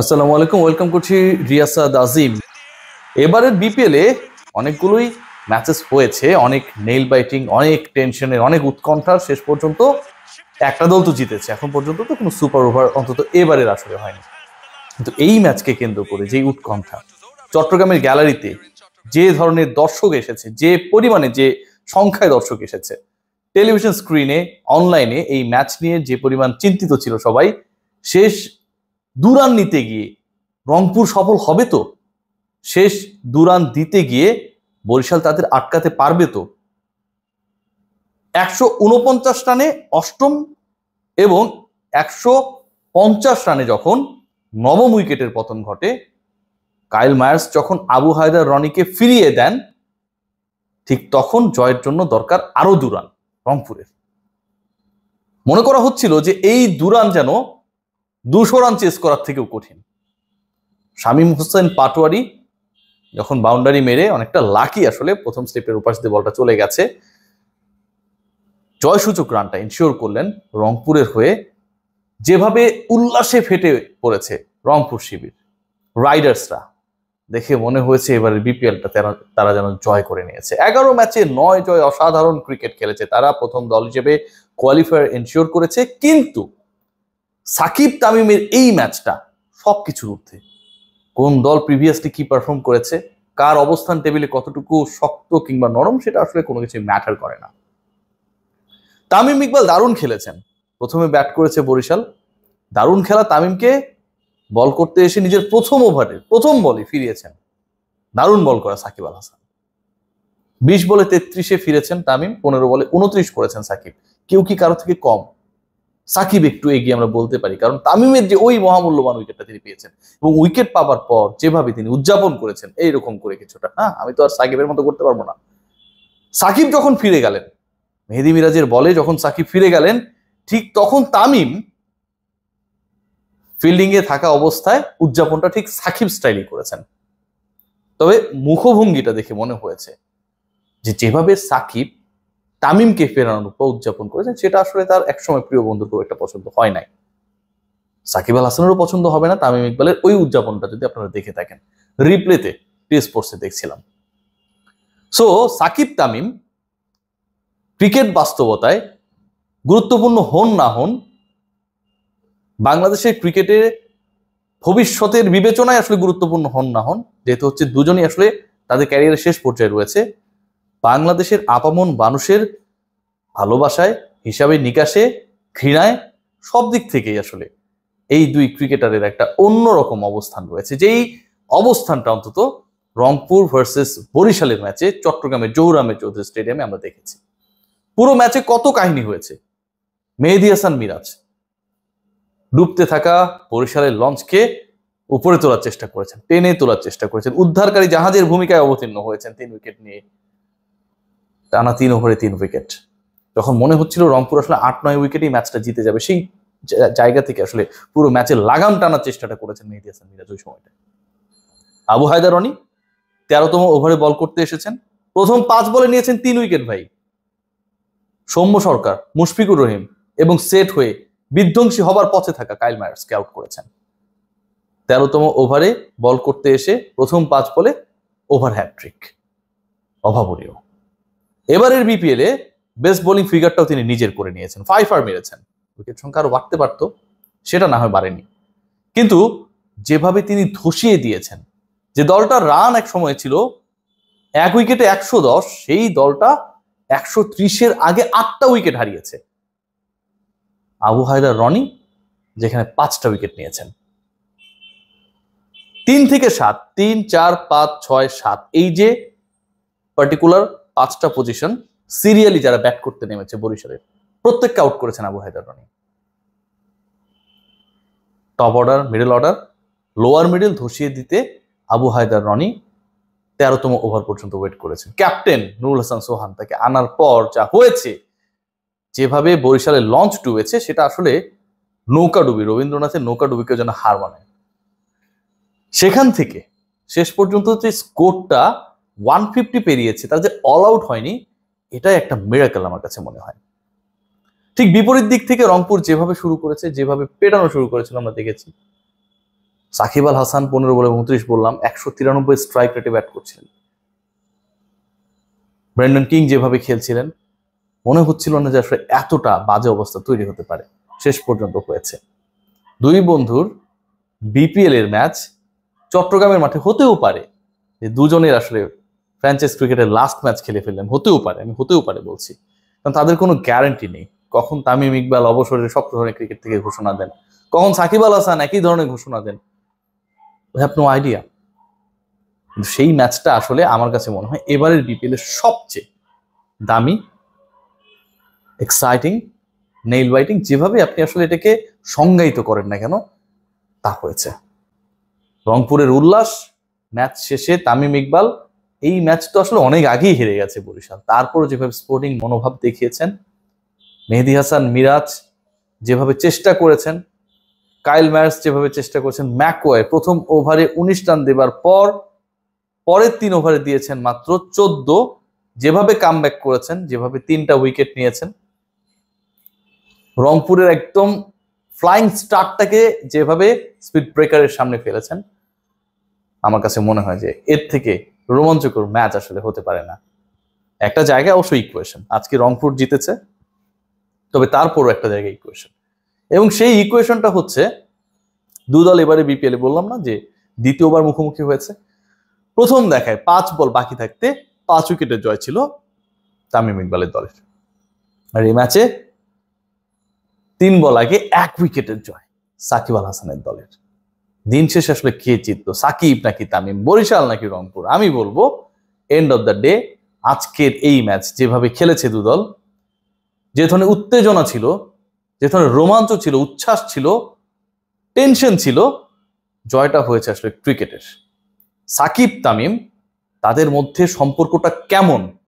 আসসালামু আলাইকুম ওয়েলকাম করছি রিয়াসাদ আজিম এবারের বিপিএলে অনেকগুলোই ম্যাচেস হয়েছে অনেক নেইল বাইটিং অনেক টেনশনের অনেক উৎকণ্ঠার শেষ পর্যন্ত একটা দল তো জিতেছে এখন পর্যন্ত তো কোনো সুপার ওভার অন্তত এবারের আসলে হয়নি কিন্তু এই ম্যাচকে কেন্দ্র করে যেই উৎকণ্ঠা চট্টগ্রামের গ্যালারিতে যে ধরনের দর্শক এসেছে যে পরিমাণে যে সংখ্যায় দর্শক এসেছে টেলিভিশন স্ক্রিনে অনলাইনে এই ম্যাচ নিয়ে যে পরিমাণ চিন্তিত ছিল সবাই শেষ দুরান নিতে গিয়ে রংপুর সফল হবে তো শেষ দুরান দিতে গিয়ে বরিশাল তাদের আটকাতে পারবে তো একশো উনপঞ্চাশ রানে অষ্টম এবং একশো পঞ্চাশ রানে যখন নবম উইকেটের পতন ঘটে কাইল মায়ার্স যখন আবু হায়দার রনিকে ফিরিয়ে দেন ঠিক তখন জয়ের জন্য দরকার আরও দুরান রংপুরের মনে করা হচ্ছিল যে এই দুরান যেন দুশো রান চেস করার থেকেও কঠিন শামীম হোসেন পাটোয়ারি যখন বাউন্ডারি মেরে অনেকটা লাকি আসলে প্রথম স্টেপের উপাস দিয়ে বলটা চলে গেছে জয়সূচক রানটা ইনশিওর করলেন রংপুরের হয়ে যেভাবে উল্লাসে ফেটে পড়েছে রংপুর শিবির রাইডার্সরা দেখে মনে হয়েছে এবারে বিপিএলটা তারা যেন জয় করে নিয়েছে এগারো ম্যাচে নয় জয় অসাধারণ ক্রিকেট খেলেছে তারা প্রথম দল হিসেবে কোয়ালিফায়ার ইনশিওর করেছে কিন্তু সাকিব তামিমের এই ম্যাচটা সব কিছুর ঊর্ধ্বে কোন দল প্রিভিয়াসলি কি পারফর্ম করেছে কার অবস্থান টেবিলে কতটুকু শক্ত কিংবা নরম সেটা আসলে কোনো কিছু ম্যাটার করে না তামিম ইকবাল দারুণ খেলেছেন প্রথমে ব্যাট করেছে বরিশাল দারুণ খেলা তামিমকে বল করতে এসে নিজের প্রথম ওভারে প্রথম বলে ফিরিয়েছেন দারুণ বল করা সাকিব আল হাসান বিশ বলে তেত্রিশে ফিরেছেন তামিম পনেরো বলে উনত্রিশ করেছেন সাকিব কেউ কি কারো থেকে কম সাকিব একটু এগিয়ে আমরা বলতে পারি কারণ তামিমের যে ওই মহামূল্যবান উইকেটটা তিনি পেয়েছেন এবং উইকেট পাওয়ার পর যেভাবে তিনি উদযাপন করেছেন এইরকম করে কিছুটা হ্যাঁ আমি তো আর সাকিবের মতো করতে পারবো না সাকিব যখন ফিরে গেলেন মেহেদি মিরাজের বলে যখন সাকিব ফিরে গেলেন ঠিক তখন তামিম ফিল্ডিংয়ে থাকা অবস্থায় উদযাপনটা ঠিক সাকিব স্টাইলই করেছেন তবে মুখভঙ্গিটা দেখে মনে হয়েছে যে যেভাবে সাকিব তামিমকে ফেরানোর উপর উদযাপন করেছেন সেটা আসলে তার একসময় প্রিয় বন্ধু খুব একটা পছন্দ হয় নাই সাকিব আল হাসানেরও পছন্দ হবে না তামিম ইকবালের ওই উদযাপনটা যদি আপনারা দেখে থাকেন রিপ্লেতে টি স্পোর্টসে দেখছিলাম সো সাকিব তামিম ক্রিকেট বাস্তবতায় গুরুত্বপূর্ণ হন না হন বাংলাদেশের ক্রিকেটে ভবিষ্যতের বিবেচনায় আসলে গুরুত্বপূর্ণ হন না হন যেহেতু হচ্ছে দুজনই আসলে তাদের ক্যারিয়ারের শেষ পর্যায়ে রয়েছে বাংলাদেশের আপামন মানুষের ভালোবাসায় হিসাবে নিকাশে ঘৃণায় সব দিক থেকেই আসলে এই দুই ক্রিকেটারের একটা অন্যরকম অবস্থান রয়েছে যেই অবস্থানটা অন্তত রংপুর ভার্সেস বরিশালের ম্যাচে চট্টগ্রামের জৌরামে চৌধুরী স্টেডিয়ামে আমরা দেখেছি পুরো ম্যাচে কত কাহিনী হয়েছে মেহেদি হাসান মিরাজ ডুবতে থাকা বরিশালের লঞ্চকে উপরে তোলার চেষ্টা করেছেন টেনে তোলার চেষ্টা করেছেন উদ্ধারকারী জাহাজের ভূমিকায় অবতীর্ণ হয়েছেন তিন উইকেট নিয়ে টানা তিন ওভারে তিন উইকেট যখন মনে হচ্ছিল রংপুর আসলে আট নয় উইকেটেই ম্যাচটা জিতে যাবে সেই জায়গা থেকে আসলে পুরো ম্যাচের লাগাম টানার চেষ্টাটা করেছেন মেহেদি হাসান মিরাজ ওই সময়টা আবু হায়দার রনি তেরোতম ওভারে বল করতে এসেছেন প্রথম পাঁচ বলে নিয়েছেন তিন উইকেট ভাই সৌম্য সরকার মুশফিকুর রহিম এবং সেট হয়ে বিধ্বংসী হবার পথে থাকা কাইল মায়ার্সকে আউট করেছেন তেরোতম ওভারে বল করতে এসে প্রথম পাঁচ বলে ওভার হ্যাট্রিক অভাবনীয় এবারের বিপিএলে বেস্ট বোলিং ফিগারটাও তিনি নিজের করে নিয়েছেন ফাইফার মেরেছেন উইকেট সংখ্যা আরও বাড়তে পারত সেটা না হয় বাড়েনি কিন্তু যেভাবে তিনি ধসিয়ে দিয়েছেন যে দলটা রান এক সময় ছিল এক উইকেটে একশো দশ সেই দলটা একশো ত্রিশের আগে আটটা উইকেট হারিয়েছে আবু হায়দার রনি যেখানে পাঁচটা উইকেট নিয়েছেন তিন থেকে সাত তিন চার পাঁচ ছয় সাত এই যে পার্টিকুলার পাঁচটা পজিশন সিরিয়ালি যারা ব্যাট করতে নেমেছে বরিশালের প্রত্যেককে আউট করেছেন Abu Haider Rony top order middle order lower middle ধসিয়ে দিতে আবু হায়দার রনি তেরোতম ওভার পর্যন্ত ওয়েট করেছেন ক্যাপ্টেন নুরুল হাসান সোহান তাকে আনার পর যা হয়েছে যেভাবে বরিশালে লঞ্চ ডুবেছে সেটা আসলে নৌকাডুবি রবীন্দ্রনাথের নৌকাডুবিকে যেন হার মানে সেখান থেকে শেষ পর্যন্ত যে স্কোরটা ওয়ান ফিফটি পেরিয়েছে তারা যে অল আউট হয়নি এটাই একটা মেরাকেল আমার কাছে মনে হয় ঠিক বিপরীত দিক থেকে রংপুর যেভাবে শুরু করেছে যেভাবে পেটানো শুরু করেছিল আমরা দেখেছি সাকিব আল হাসান পনেরো বলে উনত্রিশ বললাম একশো তিরানব্বই স্ট্রাইক রেটে ব্যাট করছিলেন ব্র্যান্ডন কিং যেভাবে খেলছিলেন মনে হচ্ছিল না যে আসলে এতটা বাজে অবস্থা তৈরি হতে পারে শেষ পর্যন্ত হয়েছে দুই বন্ধুর বিপিএল এর ম্যাচ চট্টগ্রামের মাঠে হতেও পারে যে দুজনের আসলে ফ্র্যাঞ্চাইজ ক্রিকেটের লাস্ট ম্যাচ খেলে ফেললেন হতেও পারে আমি হতেও পারে বলছি কারণ তাদের কোনো গ্যারান্টি নেই কখন তামিম ইকবাল অবসরের সব ধরনের ক্রিকেট থেকে ঘোষণা দেন কখন সাকিব আল হাসান একই ধরনের ঘোষণা দেন উই হ্যাভ নো আইডিয়া সেই ম্যাচটা আসলে আমার কাছে মনে হয় এবারের বিপিএল এর সবচেয়ে দামি এক্সাইটিং নেইল বাইটিং যেভাবে আপনি আসলে এটাকে সংজ্ঞায়িত করেন না কেন তা হয়েছে রংপুরের উল্লাস ম্যাচ শেষে তামিম ইকবাল এই ম্যাচ তো আসলে অনেক আগেই হেরে গেছে বরিশাল তারপরও যেভাবে স্পোর্টিং মনোভাব দেখিয়েছেন মেহেদি হাসান মিরাজ যেভাবে চেষ্টা করেছেন কাইল ম্যারস যেভাবে চেষ্টা করেছেন ম্যাকোয় প্রথম ওভারে উনিশ রান দেবার পর পরের তিন ওভারে দিয়েছেন মাত্র চোদ্দ যেভাবে কাম করেছেন যেভাবে তিনটা উইকেট নিয়েছেন রংপুরের একদম ফ্লাইং স্টারটাকে যেভাবে স্পিড ব্রেকারের সামনে ফেলেছেন আমার কাছে মনে হয় যে এর থেকে রোমাঞ্চকর ম্যাচ আসলে হতে পারে না একটা জায়গায় অবশ্যই ইকুয়েশন আজকে রংপুর জিতেছে তবে তারপরও একটা জায়গায় ইকুয়েশন এবং সেই ইকুয়েশনটা হচ্ছে দু দল এবারে বিপিএলে বললাম না যে দ্বিতীয়বার মুখোমুখি হয়েছে প্রথম দেখায় পাঁচ বল বাকি থাকতে পাঁচ উইকেটের জয় ছিল তামিম ইকবালের দলের আর এই ম্যাচে তিন বল আগে এক উইকেটের জয় সাকিব আল হাসানের দলের দিন শেষে আসলে কে চিত্ত সাকিব নাকি তামিম বরিশাল নাকি রংপুর আমি বলবো এন্ড অব দ্য ডে আজকের এই ম্যাচ যেভাবে খেলেছে দুদল যে ধরনের উত্তেজনা ছিল যে ধরনের রোমাঞ্চ ছিল উচ্ছ্বাস ছিল টেনশন ছিল জয়টা হয়েছে আসলে ক্রিকেটের সাকিব তামিম তাদের মধ্যে সম্পর্কটা কেমন